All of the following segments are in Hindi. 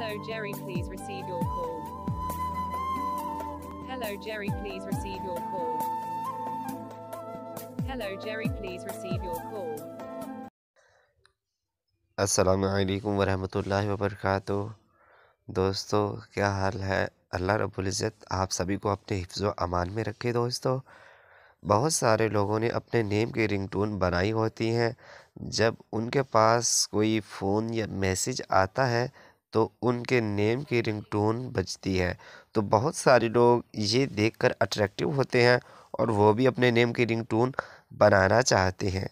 Hello Jerry, please receive your call. Hello Jerry, please receive your call. Hello Jerry, please receive your call. असलकम वरहमल वबरक दोस्तों क्या हाल है अल्लाह रबुल्ज़त आप सभी को अपने हिफ्ज़ अमान में रखे दोस्तों बहुत सारे लोगों ने अपने नेम की रिंगटोन बनाई होती हैं जब उनके पास कोई फ़ोन या मैसेज आता है तो उनके नेम की रिंगटोन बजती है तो बहुत सारे लोग ये देखकर अट्रैक्टिव होते हैं और वो भी अपने नेम की रिंगटोन बनाना चाहते हैं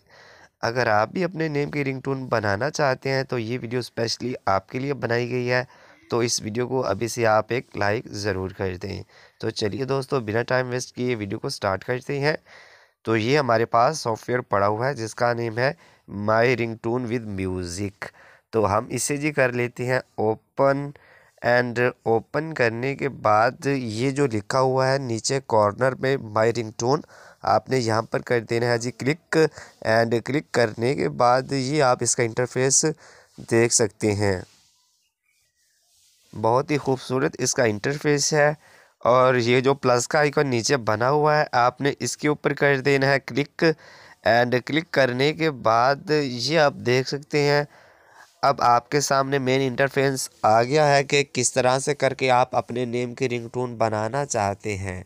अगर आप भी अपने नेम की रिंगटोन बनाना चाहते हैं तो ये वीडियो स्पेशली आपके लिए बनाई गई है तो इस वीडियो को अभी से आप एक लाइक ज़रूर कर दें तो चलिए दोस्तों बिना टाइम वेस्ट किए वीडियो को स्टार्ट करते हैं तो ये हमारे पास सॉफ्टवेयर पड़ा हुआ है जिसका नेम है my ring tune with music तो हम इसे जी कर लेते हैं ओपन एंड ओपन करने के बाद ये जो लिखा हुआ है नीचे कॉर्नर में माई टोन आपने यहाँ पर कर देना है जी क्लिक एंड क्लिक करने के बाद ये आप इसका इंटरफेस देख सकते हैं बहुत ही खूबसूरत इसका इंटरफेस है और ये जो प्लस का आइकॉन नीचे बना हुआ है आपने इसके ऊपर कर देना है क्लिक एंड क्लिक करने के बाद ये आप देख सकते हैं अब आपके सामने मेन इंटरफेस आ गया है कि किस तरह से करके आप अपने नेम की रिंगटोन बनाना चाहते हैं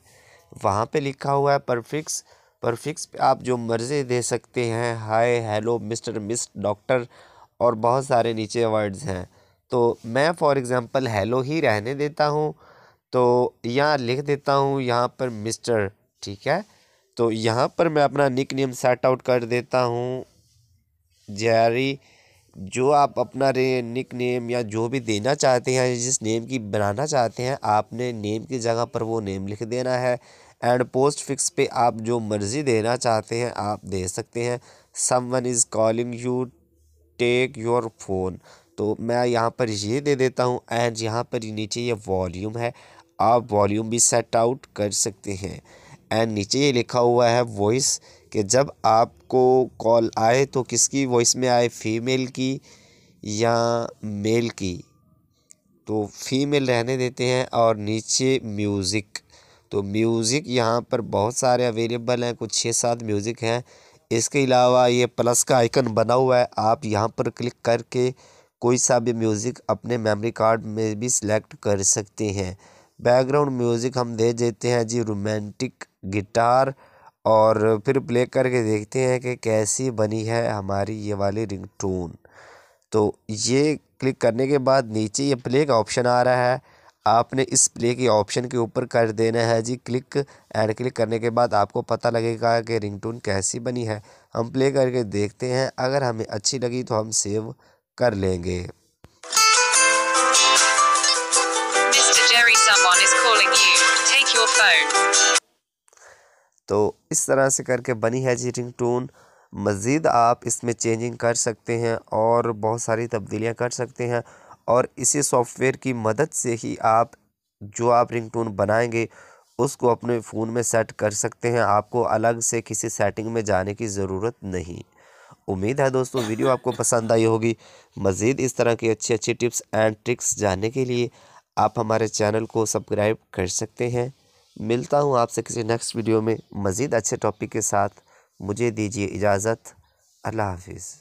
वहाँ पे लिखा हुआ है परफिक्स परफिक्स पे आप जो मर्ज़ी दे सकते हैं hi hello mister miss doctor और बहुत सारे नीचे वर्ड्स हैं तो मैं फॉर एग्ज़ाम्पल हेलो ही रहने देता हूँ तो यहाँ लिख देता हूँ यहाँ पर मिस्टर ठीक है तो यहाँ पर मैं अपना निक नेम सेट आउट कर देता हूँ जैरी जो आप अपना रे निक नेम या जो भी देना चाहते हैं जिस नेम की बनाना चाहते हैं आपने नेम की जगह पर वो नेम लिख देना है एंड पोस्ट फिक्स पे आप जो मर्ज़ी देना चाहते हैं आप दे सकते हैं someone is calling you take your phone तो मैं यहाँ पर ये दे देता हूँ एंड यहाँ पर नीचे ये वॉल्यूम है आप वॉल्यूम भी सेट आउट कर सकते हैं एंड नीचे ये लिखा हुआ है वॉइस कि जब आपको कॉल आए तो किसकी वॉइस में आए फीमेल की या मेल की तो फीमेल रहने देते हैं और नीचे म्यूज़िक तो म्यूज़िक यहाँ पर बहुत सारे अवेलेबल हैं कुछ छः सात म्यूज़िक हैं इसके अलावा ये प्लस का आइकन बना हुआ है आप यहाँ पर क्लिक करके कोई सा भी म्यूज़िक अपने मेमोरी कार्ड में भी सिलेक्ट कर सकते हैं बैकग्राउंड म्यूज़िक हम दे देते हैं जी रोमांटिक गिटार और फिर प्ले करके देखते हैं कि कैसी बनी है हमारी ये वाली रिंगटोन तो ये क्लिक करने के बाद नीचे ये प्ले का ऑप्शन आ रहा है आपने इस प्ले के ऑप्शन के ऊपर कर देना है जी क्लिक एंड क्लिक करने के बाद आपको पता लगेगा कि रिंगटोन कैसी बनी है हम प्ले करके देखते हैं अगर हमें अच्छी लगी तो हम सेव कर लेंगे तो इस तरह से करके बनी है जी रिंगटोन मज़ीद आप इसमें चेंजिंग कर सकते हैं और बहुत सारी तब्दीलियाँ कर सकते हैं और इसी सॉफ्टवेयर की मदद से ही आप जो आप रिंगटोन बनाएंगे उसको अपने फ़ोन में सेट कर सकते हैं आपको अलग से किसी सेटिंग में जाने की ज़रूरत नहीं उम्मीद है दोस्तों वीडियो आपको पसंद आई होगी मज़ीद इस तरह की अच्छी अच्छी टिप्स एंड ट्रिक्स जानने के लिए आप हमारे चैनल को सब्सक्राइब कर सकते हैं मिलता हूँ आपसे किसी नेक्स्ट वीडियो में मज़ीद अच्छे टॉपिक के साथ मुझे दीजिए इजाज़त अल्लाह हाफिज़